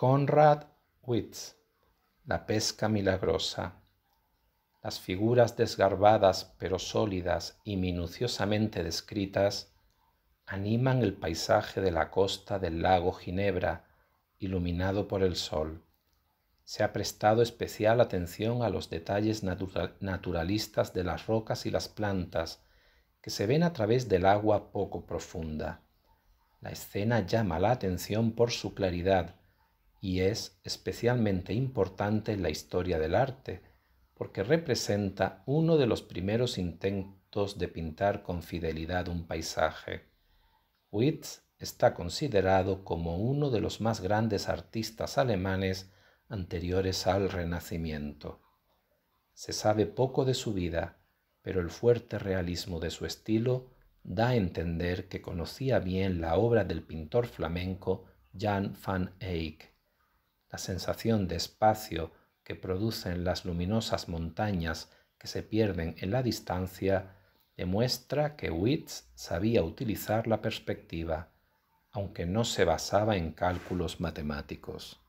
Conrad Witz, La pesca milagrosa. Las figuras desgarbadas pero sólidas y minuciosamente descritas animan el paisaje de la costa del lago Ginebra, iluminado por el sol. Se ha prestado especial atención a los detalles naturalistas de las rocas y las plantas que se ven a través del agua poco profunda. La escena llama la atención por su claridad, y es especialmente importante en la historia del arte porque representa uno de los primeros intentos de pintar con fidelidad un paisaje. Witz está considerado como uno de los más grandes artistas alemanes anteriores al Renacimiento. Se sabe poco de su vida, pero el fuerte realismo de su estilo da a entender que conocía bien la obra del pintor flamenco Jan van Eyck la sensación de espacio que producen las luminosas montañas que se pierden en la distancia, demuestra que Witts sabía utilizar la perspectiva, aunque no se basaba en cálculos matemáticos.